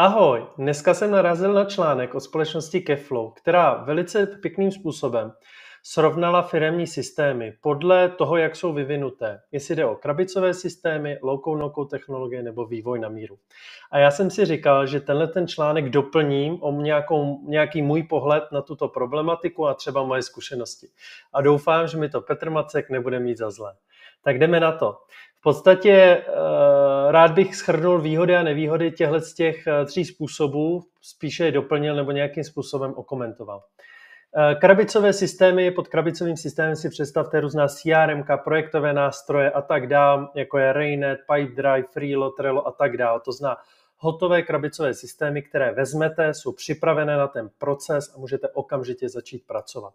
Ahoj, dneska jsem narazil na článek od společnosti Keflow, která velice pěkným způsobem srovnala firemní systémy podle toho, jak jsou vyvinuté, jestli jde o krabicové systémy, loukou nokou technologie nebo vývoj na míru. A já jsem si říkal, že tenhle ten článek doplním o nějakou, nějaký můj pohled na tuto problematiku a třeba moje zkušenosti. A doufám, že mi to Petr Macek nebude mít za zlé. Tak jdeme na to. V podstatě uh, rád bych schrnul výhody a nevýhody těchto z těch eh, tří způsobů, spíše je doplnil nebo nějakým způsobem okomentoval. Eh, krabicové systémy, pod krabicovým systémem si představte různá CRM, projektové nástroje a tak dále, jako je Rainet, Pipedrive, Freelo, Trello a tak dále. To zná hotové krabicové systémy, které vezmete, jsou připravené na ten proces a můžete okamžitě začít pracovat.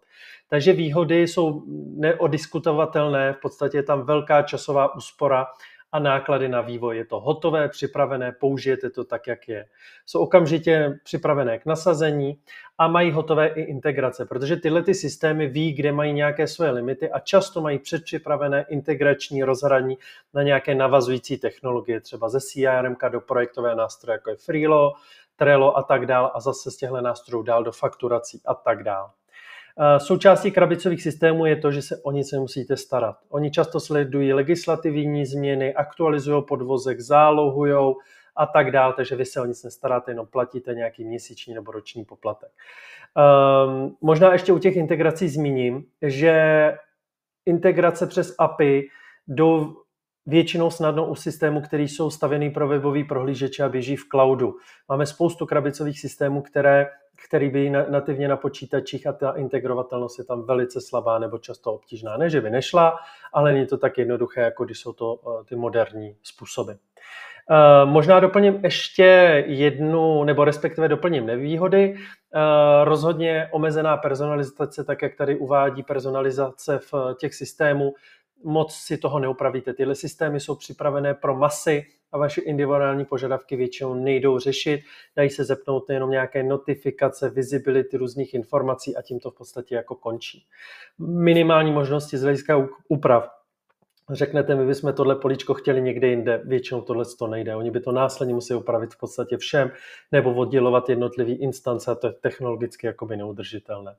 Takže výhody jsou neodiskutovatelné, v podstatě je tam velká časová úspora, a náklady na vývoj. Je to hotové, připravené, použijete to tak, jak je. Jsou okamžitě připravené k nasazení a mají hotové i integrace, protože tyhle ty systémy ví, kde mají nějaké své limity a často mají předpřipravené integrační rozhraní na nějaké navazující technologie, třeba ze CRM do projektové nástroje, jako je Freelo, Trello a tak dál a zase z těchto nástrojů dál do fakturací a tak dál. Eh, součástí krabicových systémů je to, že se o nic nemusíte starat. Oni často sledují legislativní změny, aktualizují podvozek, zálohujou a tak dále, takže vy se o nic nestaráte, jenom platíte nějaký měsíční nebo roční poplatek. Um, možná ještě u těch integrací zmíním, že integrace přes API do většinou snadno u systémů, které jsou stavěny pro webový prohlížeče a běží v cloudu. Máme spoustu krabicových systémů, které, který by nativně na počítačích a ta integrovatelnost je tam velice slabá nebo často obtížná. Ne, že by nešla, ale není to tak jednoduché, jako když jsou to eh, ty moderní způsoby. Eh, možná doplním ještě jednu, nebo respektive doplním nevýhody. Eh, rozhodně omezená personalizace, tak jak tady uvádí personalizace v těch systémů, moc si toho neupravíte. Tyhle systémy jsou připravené pro masy a vaše individuální požadavky většinou nejdou řešit. Dají se zepnout jenom nějaké notifikace, visibility různých informací a tím to v podstatě jako končí. Minimální možnosti z hlediska úprav. Řeknete my bychom tohle políčko chtěli někde jinde, většinou tohle to nejde. Oni by to následně museli upravit v podstatě všem nebo oddělovat jednotlivý instance a to je technologicky jakoby neudržitelné. Uh,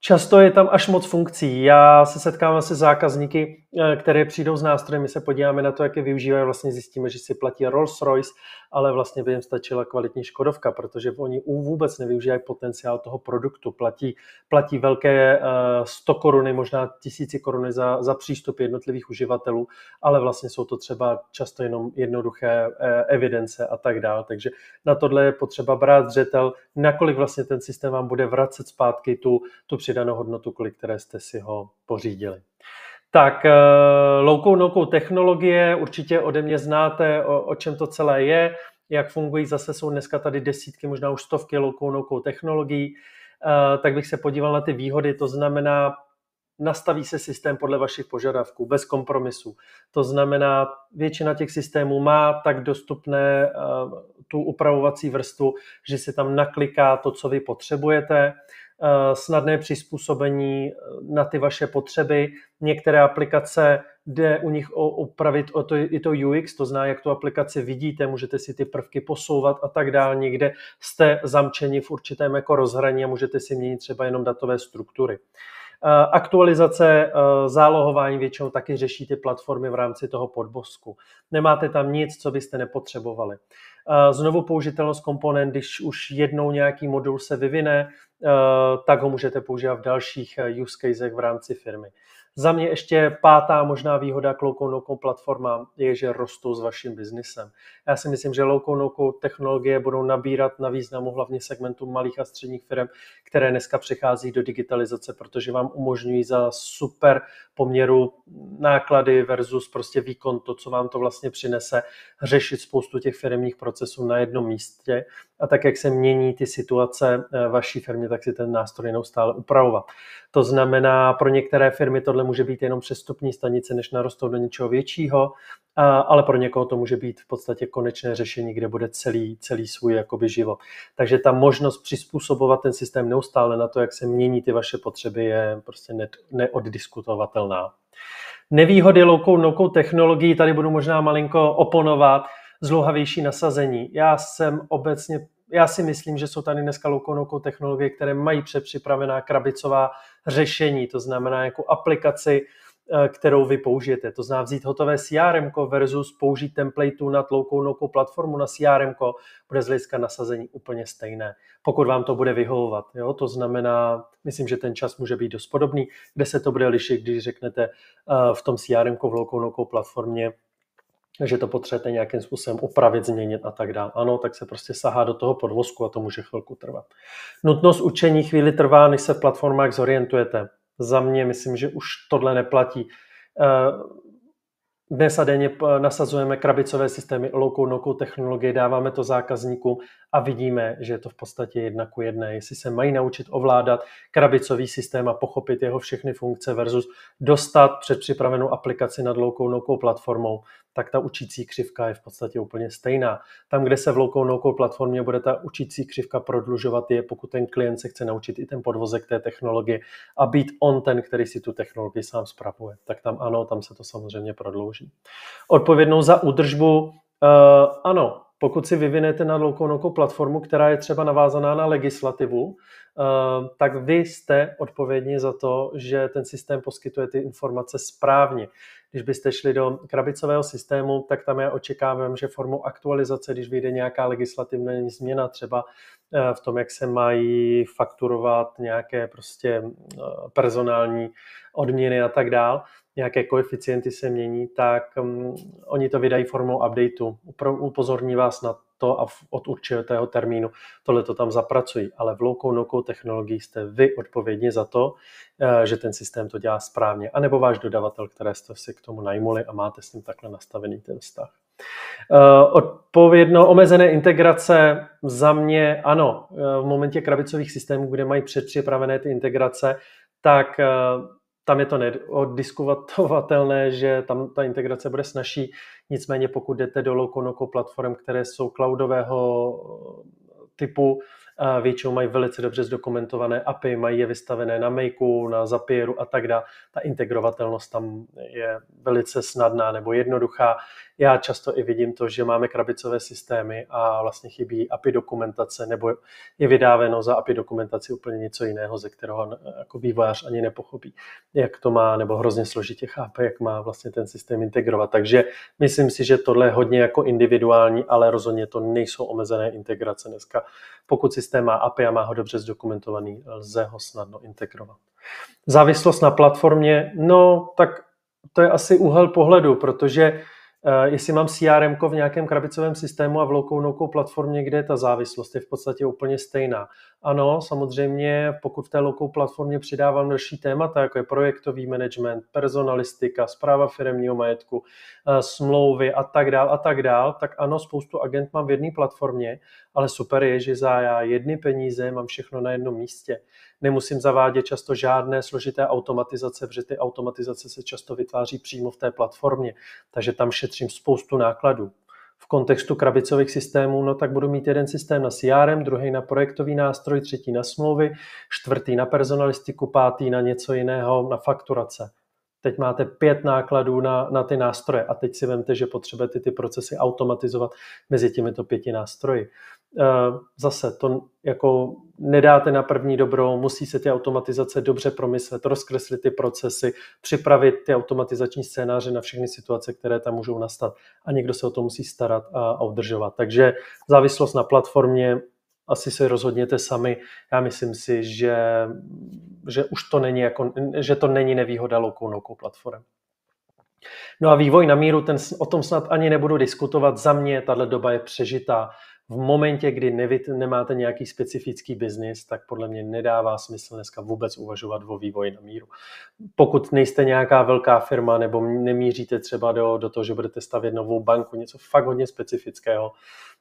Často je tam až moc funkcí. Já se setkávám se zákazníky, eh, které přijdou s nástrojem, my se podíváme na to, jak je využívají, vlastně zjistíme, že si platí Rolls Royce, ale vlastně by jim stačila kvalitní Škodovka, protože oni vůbec nevyužívají potenciál toho produktu. Platí, platí velké 100 eh, koruny, možná tisíci koruny za, za přístup jednotlivých uživatelů, ale vlastně jsou to třeba často jenom jednoduché eh, evidence a tak dále. Takže na tohle je potřeba brát zřetel, nakolik vlastně ten systém vám bude vracet zpátky tu, tu přidanou hodnotu, kvůli které jste si ho pořídili. Tak, eh, loukou nokou technologie, určitě ode mě znáte, o, o čem to celé je, jak fungují, zase jsou dneska tady desítky, možná už stovky loukou nokou technologií, eh, tak bych se podíval na ty výhody, to znamená, nastaví se systém podle vašich požadavků, bez kompromisů. To znamená, většina těch systémů má tak dostupné eh, tu upravovací vrstvu, že se tam nakliká to, co vy potřebujete. Eh, snadné přizpůsobení eh, na ty vaše potřeby. Některé aplikace jde u nich o upravit o to, i to UX, to zná, jak tu aplikaci vidíte, můžete si ty prvky posouvat a tak dále. Někde jste zamčeni v určitém jako rozhraní a můžete si měnit třeba jenom datové struktury. Eh, aktualizace eh, zálohování většinou taky řeší ty platformy v rámci toho podbosku. Nemáte tam nic, co byste nepotřebovali. Eh, znovu použitelnost komponent, když už jednou nějaký modul se vyvine, tak ho můžete používat v dalších use casech v rámci firmy. Za mě ještě pátá možná výhoda k low no platformám je, že rostou s vaším biznesem. Já si myslím, že low no technologie budou nabírat na významu hlavně segmentu malých a středních firm, které dneska přechází do digitalizace, protože vám umožňují za super poměru náklady versus prostě výkon, to, co vám to vlastně přinese, řešit spoustu těch firmních procesů na jednom místě a tak, jak se mění ty situace eh, vaší firmě, tak si ten nástroj neustále upravovat. To znamená, pro některé firmy tohle může být jenom přestupní stanice, než narostou do něčeho většího, ale pro někoho to může být v podstatě konečné řešení, kde bude celý, celý svůj jakoby život. Takže ta možnost přizpůsobovat ten systém neustále na to, jak se mění ty vaše potřeby, je prostě neoddiskutovatelná. Nevýhody low-code, no technologií, tady budu možná malinko oponovat, zlouhavější nasazení. Já jsem obecně já si myslím, že jsou tady dneska low technologie, které mají přepřipravená krabicová řešení, to znamená jako aplikaci, Eh, kterou vy použijete. To znamená vzít hotové CRM versus použít templateu na tloukou nokou platformu na CRM, bude z hlediska nasazení úplně stejné, pokud vám to bude vyhovovat. Jo? To znamená, myslím, že ten čas může být dost podobný, kde se to bude lišit, když řeknete eh, v tom CRM v tloukou nokou platformě, že to potřebujete nějakým způsobem upravit, změnit a tak dále. Ano, tak se prostě sahá do toho podvozku a to může chvilku trvat. Nutnost učení chvíli trvá, než se v platformách zorientujete za mě myslím, že už tohle neplatí. Eh, dnes a denně eh, nasazujeme krabicové systémy low no technologie, dáváme to zákazníkům a vidíme, že je to v podstatě jedna ku jedné. Jestli se mají naučit ovládat krabicový systém a pochopit jeho všechny funkce versus dostat předpřipravenou aplikaci nad low no platformou, tak ta učící křivka je v podstatě úplně stejná. Tam, kde se v low no platformě bude ta učící křivka prodlužovat, je pokud ten klient se chce naučit i ten podvozek té technologie a být on ten, který si tu technologii sám zpravuje. Tak tam ano, tam se to samozřejmě prodlouží možné. Odpovědnou za údržbu, uh, ano, pokud si vyvinete na dlouhou platformu, která je třeba navázaná na legislativu, eh, tak vy jste odpovědní za to, že ten systém poskytuje ty informace správně. Když byste šli do krabicového systému, tak tam já očekávám, že formou aktualizace, když vyjde nějaká legislativní změna, třeba eh, v tom, jak se mají fakturovat nějaké prostě personální odměny a tak dál, nějaké koeficienty se mění, tak mm, oni to vydají formou updateu. Upozorní vás na to a od určitého termínu tohle to tam zapracují. Ale v loukou nokou technologií jste vy odpovědní za to, eh, že ten systém to dělá správně, a nebo váš dodavatel, které jste si k tomu najmuli a máte s ním takhle nastavený ten vztah. Eh, odpovědno omezené integrace za mě ano. Eh, v momentě krabicových systémů, kde mají předpřipravené ty integrace, tak tam je to neodiskutovatelné, že tam ta integrace bude snažší. Nicméně pokud jdete do Lokonoco platform, které jsou cloudového eh, typu, Většinou mají velice dobře zdokumentované API, mají je vystavené na Makeu, na Zapieru a tak dále. Ta integrovatelnost tam je velice snadná nebo jednoduchá. Já často i vidím to, že máme krabicové systémy a vlastně chybí API dokumentace nebo je vydáveno za API dokumentaci úplně něco jiného, ze kterého eh, jako vývojář ani nepochopí, jak to má nebo hrozně složitě chápe, jak má vlastně ten systém integrovat. Takže myslím si, že tohle je hodně jako individuální, ale rozhodně to nejsou omezené integrace dneska. Pokud si systém má API a má ho dobře zdokumentovaný, lze ho snadno integrovat. Závislost na platformě, no tak to je asi úhel pohledu, protože Uh, jestli mám CRM v nějakém krabicovém systému a v loukou platformě, kde je ta závislost, je v podstatě úplně stejná. Ano, samozřejmě, pokud v té lokou platformě přidávám další témata, jako je projektový management, personalistika, zpráva firmního majetku, eh, smlouvy a tak dál a tak dál, tak ano, spoustu agent mám v jedné platformě, ale super je, že za jedny peníze mám všechno na jednom místě. Nemusím zavádět často žádné složité automatizace, protože ty automatizace se často vytváří přímo v té platformě, takže tam šetřím spoustu nákladů v kontextu krabicových systémů, no tak budu mít jeden systém na CRM, druhý na projektový nástroj, třetí na smlouvy, čtvrtý na personalistiku, pátý na něco jiného, na fakturace. Teď máte pět nákladů na, na ty nástroje a teď si vemte, že potřebujete ty procesy automatizovat mezi těmito pěti nástroji. Eh, zase to jako nedáte na první dobrou, musí se ty automatizace dobře promyslet, rozkreslit ty procesy, připravit ty automatizační scénáře na všechny situace, které tam můžou nastat a někdo se o to musí starat a udržovat. Takže závislost na platformě asi se rozhodněte sami. Já myslím si, že, že už to není, jako, že to není nevýhoda loukou no platform. No a vývoj na míru, ten, o tom snad ani nebudu diskutovat. Za mě tahle doba je přežitá v momentě, kdy nevy, nemáte nějaký specifický biznis, tak podle mě nedává smysl dneska vůbec uvažovat o vývoji na míru. Pokud nejste nějaká velká firma nebo nemíříte třeba do, do toho, že budete stavět novou banku, něco fakt hodně specifického,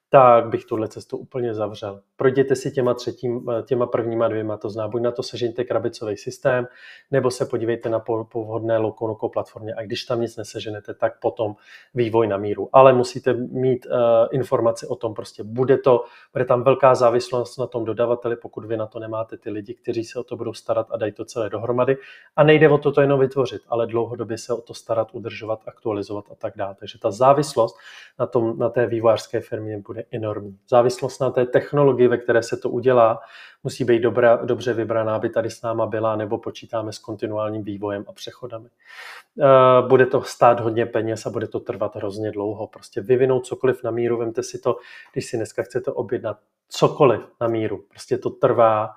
tak bych tuhle cestu úplně zavřel. Projděte si těma, třetím, těma prvníma dvěma, to zná, buď na to sežeňte krabicový systém, nebo se podívejte na povhodné lokonoko platformě a když tam nic neseženete, tak potom vývoj na míru. Ale musíte mít uh, eh, informace o tom, prostě bude to, bude tam velká závislost na tom dodavateli, pokud vy na to nemáte ty lidi, kteří se o to budou starat a dají to celé dohromady. A nejde o to to jenom vytvořit, ale dlouhodobě se o to starat, udržovat, aktualizovat a tak dále. Takže ta závislost na, tom, na té vývojářské firmě bude bude enormní. Závislost na té technologii, ve které se to udělá, musí být dobra, dobře vybraná, aby tady s náma byla, nebo počítáme s kontinuálním vývojem a přechodami. Eh, bude to stát hodně peněz a bude to trvat hrozně dlouho. Prostě vyvinout cokoliv na míru, vemte si to, když si dneska chcete objednat cokoliv na míru. Prostě to trvá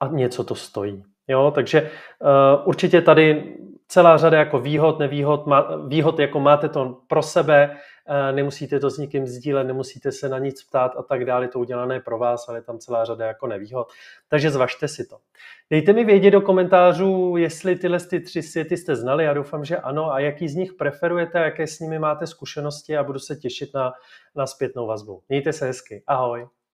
a něco to stojí. Jo, takže uh, určitě tady celá řada jako výhod, nevýhod, má, výhod jako máte to pro sebe, eh, nemusíte to s nikým sdílet, nemusíte se na nic ptát a tak dále, to udělané pro vás, ale je tam celá řada jako nevýhod. Takže zvažte si to. Dejte mi vědět do komentářů, jestli tyhle ty tři světy jste znali, já doufám, že ano, a jaký z nich preferujete, jaké s nimi máte zkušenosti a budu se těšit na, na zpětnou vazbu. Mějte se hezky, ahoj.